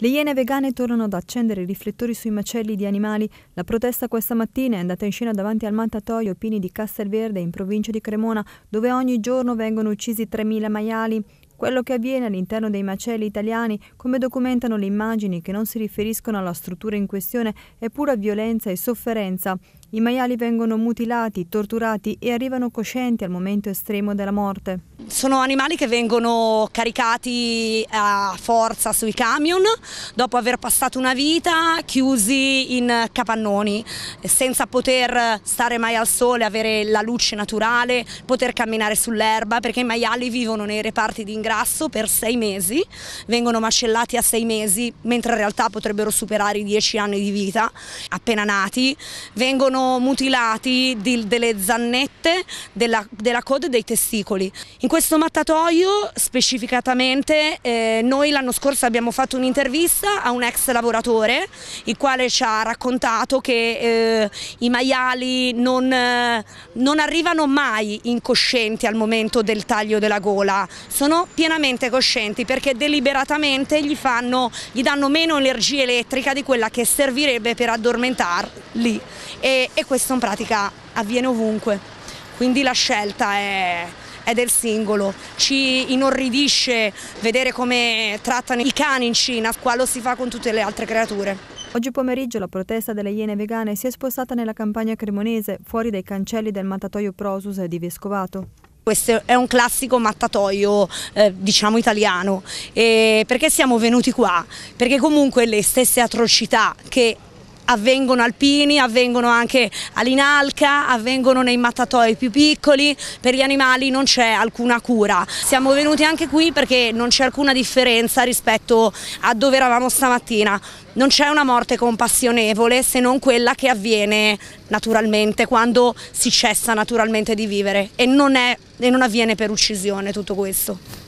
Le iene vegane tornano ad accendere i riflettori sui macelli di animali. La protesta questa mattina è andata in scena davanti al Mantatoio Pini di Castelverde in provincia di Cremona, dove ogni giorno vengono uccisi 3.000 maiali. Quello che avviene all'interno dei macelli italiani, come documentano le immagini che non si riferiscono alla struttura in questione, è pura violenza e sofferenza. I maiali vengono mutilati, torturati e arrivano coscienti al momento estremo della morte. Sono animali che vengono caricati eh, a forza sui camion dopo aver passato una vita chiusi in capannoni, senza poter stare mai al sole, avere la luce naturale, poter camminare sull'erba, perché i maiali vivono nei reparti di ingrasso per sei mesi, vengono macellati a sei mesi, mentre in realtà potrebbero superare i dieci anni di vita appena nati, vengono venivano mutilati di, delle zannette, della, della, coda e dei testicoli. In questo mattatoio specificatamente eh, noi l'anno scorso abbiamo fatto un'intervista a un ex lavoratore il quale ci ha raccontato che eh, i maiali non, eh, non arrivano mai incoscienti al momento del taglio della gola, sono pienamente coscienti perché deliberatamente gli, fanno, gli danno meno energia elettrica di quella che servirebbe per addormentarli e e questo in pratica avviene ovunque, quindi la scelta è, è del singolo, ci inorridisce vedere come trattano i cani in Cina, qua lo si fa con tutte le altre creature. Oggi pomeriggio la protesta delle iene vegane si è spostata nella campagna cremonese, fuori dai cancelli del mattatoio Prosus di Vescovato questo è un classico mattatoio eh, diciamo italiano e perché siamo venuti qua? Perché comunque le stesse atrocità che avvengono alpini, avvengono anche all'inalca, avvengono nei mattatoi più piccoli, per gli animali non c'è alcuna cura. Siamo venuti anche qui perché non c'è alcuna differenza rispetto a dove eravamo stamattina. Non c'è una morte compassionevole se non quella che avviene naturalmente quando si cessa naturalmente di vivere e non, è, e non avviene per uccisione tutto questo.